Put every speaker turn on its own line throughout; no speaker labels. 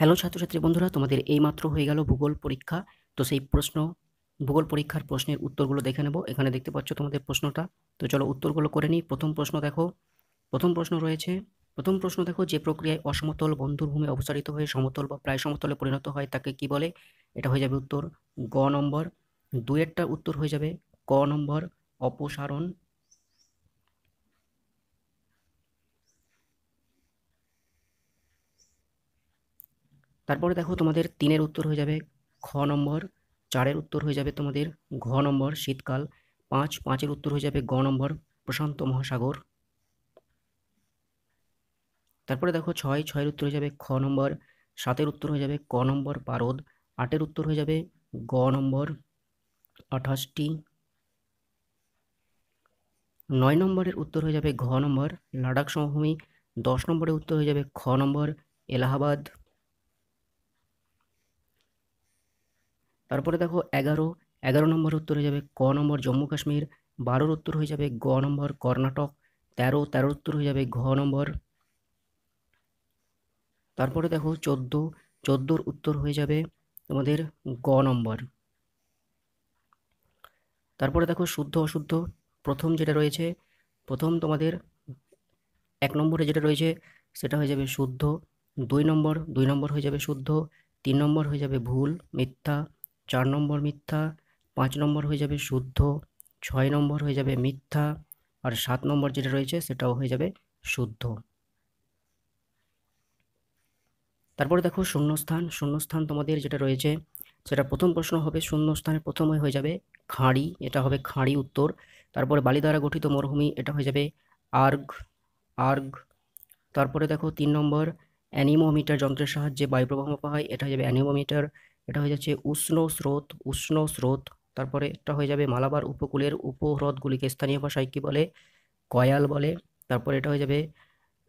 hello ছাত্রছাত্রী বন্ধুরা তোমাদের এইমাত্র হয়ে গেল ভূগোল পরীক্ষা তো সেই প্রশ্ন ভূগোল পরীক্ষার প্রশ্নের উত্তরগুলো দেখে নেব এখানে দেখতে পাচ্ছ তোমাদের প্রশ্নটা তো চলো উত্তরগুলো করে নিই প্রথম প্রশ্ন দেখো প্রথম প্রশ্ন রয়েছে প্রথম প্রশ্ন দেখো যে প্রক্রিয়ায় অসমতল বন্ধুর অবসারিত হয়ে সমতল বা প্রায় সমতলে পরিণত হয় তাকে কি বলে এটা হয়ে যাবে উত্তর গ নম্বর দুয়েরটা উত্তর হয়ে যাবে ক নম্বর অপসারণ তারপরে দেখো তোমাদের তিনের উত্তর হয়ে যাবে খ নম্বর চারের উত্তর হয়ে যাবে তোমাদের ঘ নম্বর শীতকাল পাঁচ পাঁচের উত্তর হয়ে যাবে গ নম্বর প্রশান্ত মহাসাগর তারপরে দেখো ছয় ছয়ের উত্তর হয়ে যাবে খ নম্বর সাতের উত্তর হয়ে যাবে ক নম্বর পারদ আটের উত্তর হয়ে যাবে গ নম্বর আঠাশটি নয় নম্বরের উত্তর হয়ে যাবে ঘ নম্বর লাডাখ সমভূমি দশ নম্বরের উত্তর হয়ে যাবে খ নম্বর এলাহাবাদ তারপরে দেখো এগারো এগারো নম্বর উত্তর হয়ে যাবে ক নম্বর জম্মু কাশ্মীর বারোর উত্তর হয়ে যাবে গ নম্বর কর্ণাটক তেরো তেরোর উত্তর হয়ে যাবে ঘ নম্বর তারপরে দেখো চোদ্দ চোদ্দোর উত্তর হয়ে যাবে তোমাদের গ নম্বর তারপরে দেখো শুদ্ধ অশুদ্ধ প্রথম যেটা রয়েছে প্রথম তোমাদের এক নম্বরে যেটা রয়েছে সেটা হয়ে যাবে শুদ্ধ দুই নম্বর দুই নম্বর হয়ে যাবে শুদ্ধ তিন নম্বর হয়ে যাবে ভুল মিথ্যা চার নম্বর মিথ্যা পাঁচ নম্বর হয়ে যাবে শুদ্ধ ছয় নম্বর হয়ে যাবে মিথ্যা আর সাত নম্বর যেটা রয়েছে সেটাও হয়ে যাবে শুদ্ধ তারপরে দেখো শূন্যস্থান শূন্যস্থান তোমাদের যেটা রয়েছে সেটা প্রথম প্রশ্ন হবে শূন্যস্থানের প্রথমে হয়ে যাবে খাঁড়ি এটা হবে খাঁড়ি উত্তর তারপরে বালি দ্বারা গঠিত মরুভূমি এটা হয়ে যাবে আর্গ আর্গ তারপরে দেখো তিন নম্বর অ্যানিমোমিটার যন্ত্রের সাহায্যে বায়ুপ্রবাহ মাপা হয় এটা হয়ে যাবে অ্যানিমোমিটার এটা হয়ে যাচ্ছে উষ্ণ স্রোত উষ্ণ স্রোত তারপরে এটা হয়ে যাবে মালাবার উপকূলের উপহ্রদগুলিকে স্থানীয় ভাষায় কী বলে কয়াল বলে তারপরে এটা হয়ে যাবে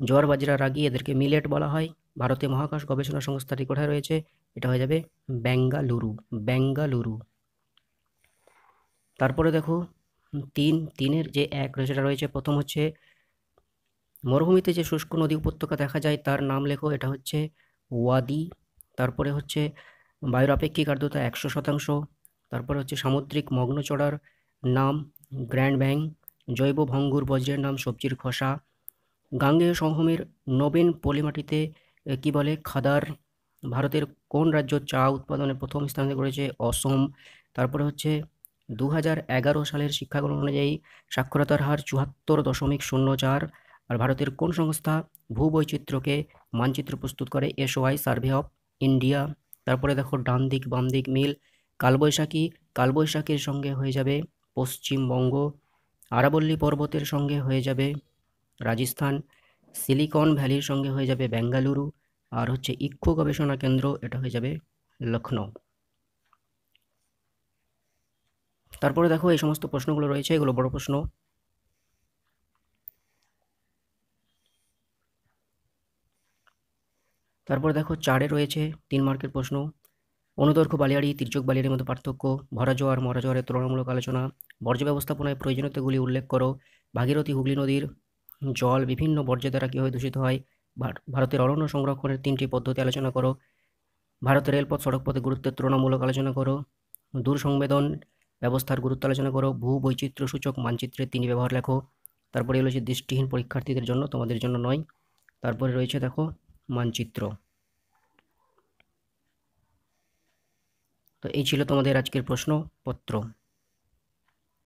জোয়ার বাজরা রাগি এদেরকে মিলেট বলা হয় ভারতীয় মহাকাশ গবেষণা সংস্থাটি কোথায় রয়েছে এটা হয়ে যাবে ব্যাঙ্গালুরু ব্যাঙ্গালুরু তারপরে দেখো তিন তিনের যে এক সেটা রয়েছে প্রথম হচ্ছে মরুভূমিতে যে শুষ্ক নদী উপত্যকা দেখা যায় তার নাম লেখো এটা হচ্ছে ওয়াদি তারপরে হচ্ছে বায়ুর আপেক্ষিক আর্দ্রতা একশো শতাংশ তারপর হচ্ছে সামুদ্রিক মগ্নচড়ার নাম গ্র্যান্ড ব্যাং জৈব ভঙ্গুর বজ্রের নাম সবজির খোসা গাঙ্গেয় সংহমের নবীন পলিমাটিতে কি বলে খাদার ভারতের কোন রাজ্য চা উৎপাদনে প্রথম স্থানে করেছে অসম তারপরে হচ্ছে দু এগারো সালের শিক্ষাগ্রহণ অনুযায়ী সাক্ষরতার হার চুয়াত্তর দশমিক শূন্য চার আর ভারতের কোন সংস্থা ভূবৈচিত্র্যকে মানচিত্র প্রস্তুত করে এসওয়াই সার্ভে অফ ইন্ডিয়া তারপরে দেখো ডান দিক বাম দিক মিল কালবৈশাখী কালবৈশাখীর সঙ্গে হয়ে যাবে পশ্চিমবঙ্গ আরাবল্লী পর্বতের সঙ্গে হয়ে যাবে রাজস্থান সিলিকন ভ্যালির সঙ্গে হয়ে যাবে বেঙ্গালুরু আর হচ্ছে ইক্ষু গবেষণা কেন্দ্র এটা হয়ে যাবে লখনৌ তারপরে দেখো এই সমস্ত প্রশ্নগুলো রয়েছে এগুলো বড় প্রশ্ন তারপরে দেখো চারে রয়েছে তিন মার্কের প্রশ্ন অনুদর্ঘ বালিয়াড়ি তির্যক বালিয়াড়ির মধ্যে পার্থক্য ভরা জোয়ার মরা জোয়ারের তুলনামূলক আলোচনা বর্জ্য ব্যবস্থাপনায় প্রয়োজনীয়তাগুলি উল্লেখ করো ভাগীরথী হুগলি নদীর জল বিভিন্ন বর্জ্য দ্বারা কীভাবে দূষিত হয় ভারতের অরণ্য সংরক্ষণের তিনটি পদ্ধতি আলোচনা করো ভারতের রেলপথ সড়কপথের গুরুত্বের তুলনামূলক আলোচনা করো দূর সংবেদন ব্যবস্থার গুরুত্ব আলোচনা করো ভূ বৈচিত্র্য সূচক মানচিত্রের তিনি ব্যবহার লেখো তারপরে রয়েছে দৃষ্টিহীন পরীক্ষার্থীদের জন্য তোমাদের জন্য নয় তারপরে রয়েছে দেখো মানচিত্র তো এই ছিল তোমাদের আজকের প্রশ্নপত্র